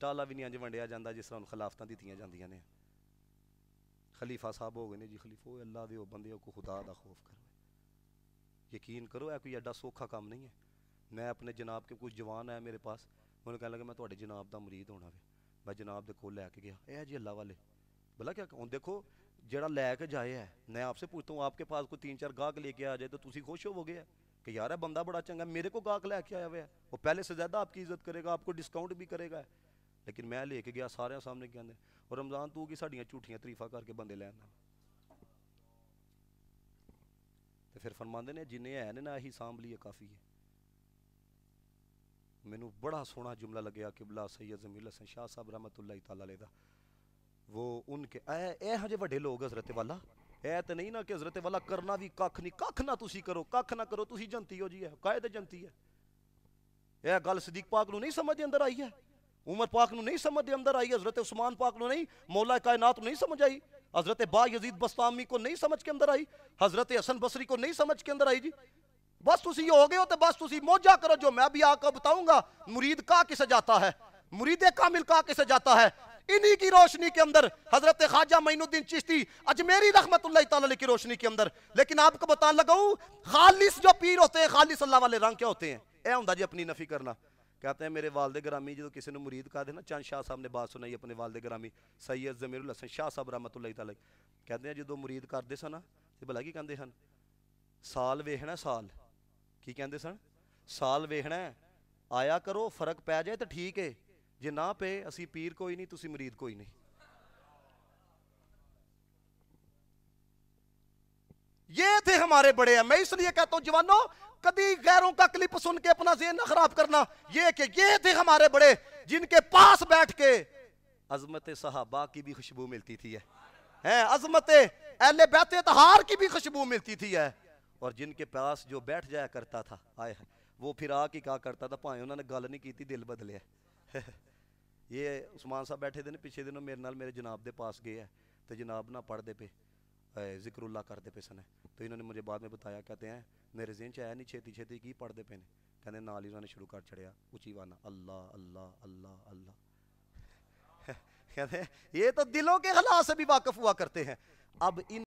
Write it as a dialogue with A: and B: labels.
A: ਟਾਲਾ भी नहीं अंज ਵੰਡਿਆ ਜਾਂਦਾ ਜਿਸ ਤਰ੍ਹਾਂ खिलाफत ਖਿਲਾਫਤਾਂ ਦਿੱਤੀਆਂ ਜਾਂਦੀਆਂ ਨੇ ਖਲੀਫਾ ਸਾਹਿਬ ਹੋ ਗਏ ਨੇ ਜੀ ਖਲੀਫੋ ਅੱਲਾ ਦੇ ਉਹ ਬੰਦੇ ਕੋ ਖੁਦਾ यकीन करो है कोई एडा सौखा काम नहीं है मैं अपने जनाब के कोई जवान है मेरे पास उन्होंने कह लगा मैं थोड़े जनाब का मुरीद होना वे मैं जनाब के को लैके गया ए जी अल्लाह वाले भला क्या हूँ देखो जरा लैके जाए है मैं आपसे पूछता हूँ आपके पास कोई तीन चार गाहक लेके आ जाए तो तुम खुश होवोगे है कि यार बंदा बड़ा चंगा मेरे को गाहक लैके आया हुआ है वो पहले से ज़्यादा आपकी इज्जत करेगा आपको डिस्काउंट भी करेगा ਲੇਕਿਨ ਮੈਂ ਲੈ ਕੇ ਗਿਆ ਸਾਰਿਆਂ ਸਾਹਮਣੇ ਕਹਿੰਦੇ ਔਰ ਰਮਜ਼ਾਨ ਤੂੰ ਕੀ ਸਾਡੀਆਂ ਝੂਠੀਆਂ ਤਾਰੀਫਾਂ ਕਰਕੇ ਬੰਦੇ ਲੈਣ ਨਾਲ ਤੇ ਫਿਰ ਫਰਮਾਉਂਦੇ ਨੇ ਜਿੰਨੇ ਹੈ ਨੇ ਨਾ ਇਹੀ ਸਾਂਭ ਲਈਏ ਕਾਫੀ ਹੈ ਮੈਨੂੰ ਬੜਾ ਸੋਹਣਾ ਜੁਮਲਾ ਲੱਗਿਆ ਕਿ ਬਲਾ ਸੈਦ ਜ਼ਮੀਲ ਹਸਨ ਸ਼ਾਹ ਸਾਹਿਬ ਰਹਿਮਤੁਲਲਾਹ ਤਾਲਾ ਅਲੈਹ ਦਾ वो उनके ए हजे वे लोग हजरत वाला ए तो नहीं ना कि हजरत वाला करना भी कख नहीं कख ना तुम करो कख ना करो तुम जनती हो जी है कायदे जनती है यह गल सदीक पाक नहीं समझ अंदर आई है उमर पाक नहीं समझ अंदर आई हजरत उस्मान पाक नहीं मौला कायनात नहीं समझ आई हजरत बा यजीद बस्तामी को नहीं समझ के अंदर आई हजरत हसन बसरी को नहीं समझ के अंदर आई जी बस तुम ये हो गए हो तो बस तुम मौजा करो जो मैं भी आकर बताऊंगा मुरीद का किसे जाता है मुरीद कामिल का किसे जाता है इन्हीं की रोशनी के अंदर हजरत ख्वाजा मईनुद्दीन चिश्ती अजमेरी रहमत की रोशनी के अंदर लेकिन आपको बता लगाऊ खालिश जो पीर होते हैं खालिश अल्लाह वाले रंग क्या होते हैं यह होंगे जी अपनी नफी करना ਕਹਤੇ ਮੇਰੇ ਵਾਲਦੇ ਗ੍ਰਾਮੀ ਜਦੋਂ ਕਿਸੇ ਨੂੰ ਮੁਰੀਦ ਕਰਦੇ ਨਾ ਚੰਦ ਸ਼ਾਹ ਸਾਹਿਬ ਨੇ ਬਾਤ ਸੁਣਾਈ ਆਪਣੇ ਵਾਲਦੇ ਗ੍ਰਾਮੀ ਸੈਯਦ ਜ਼ਮੀਰੁਲ ਹਸਨ ਸ਼ਾਹ ਸਾਹਿਬ ਰahmatullahi ਤਾਲਾ ਕਹਿੰਦੇ ਆ ਜਦੋਂ ਮੁਰੀਦ ਕਰਦੇ ਸਨ ਨਾ ਤੇ ਭਲਾ ਕੀ ਕਹਿੰਦੇ ਹਨ ਸਾਲ ਵੇਖਣਾ ਸਾਲ ਕੀ ਕਹਿੰਦੇ ਸਨ ਸਾਲ ਵੇਖਣਾ ਆਇਆ ਕਰੋ ਫਰਕ ਪੈ ਜਾਏ ਤਾਂ ਠੀਕ ਏ ਜੇ ਨਾ ਪਏ ਅਸੀਂ ਪੀਰ ਕੋਈ ਨਹੀਂ ਤੁਸੀਂ ਮੁਰੀਦ ਕੋਈ ਨਹੀਂ ये थे हमारे बड़े हैं मैं इसलिए कहता हूं जवानों कभी गैरों का क्लिप सुन के अपना जेन न खराब करना ये कि ये थे हमारे बड़े जिनके पास बैठ के अजमत सहाबा की भी खुशबू मिलती थी है, है अजमत अहल बैत तहार की भी खुशबू मिलती थी है और जिनके पास जो बैठ जाया करता था आए वो फिर आके के कहा करता था भाएं उन्होंने गल नहीं की दिल बदले ये उस्मान साहब बैठे थे ना पिछले दिनों मेरे नाल मेरे जनाब दे पास गए हैं तो जनाब ना पढ़ते पे जिक्रल्ला करते पे सन तो इन्होंने मुझे बाद में बताया कहते हैं मेरे जेन च आया नहीं छेती छेती की पढ़ते पे ने कहते नाल ही उन्होंने शुरू कर चढ़िया उची वाना अल्लाह अल्लाह अल्लाह अल्लाह कहते ये तो दिलों के हालात से भी वाकफ हुआ करते हैं अब इन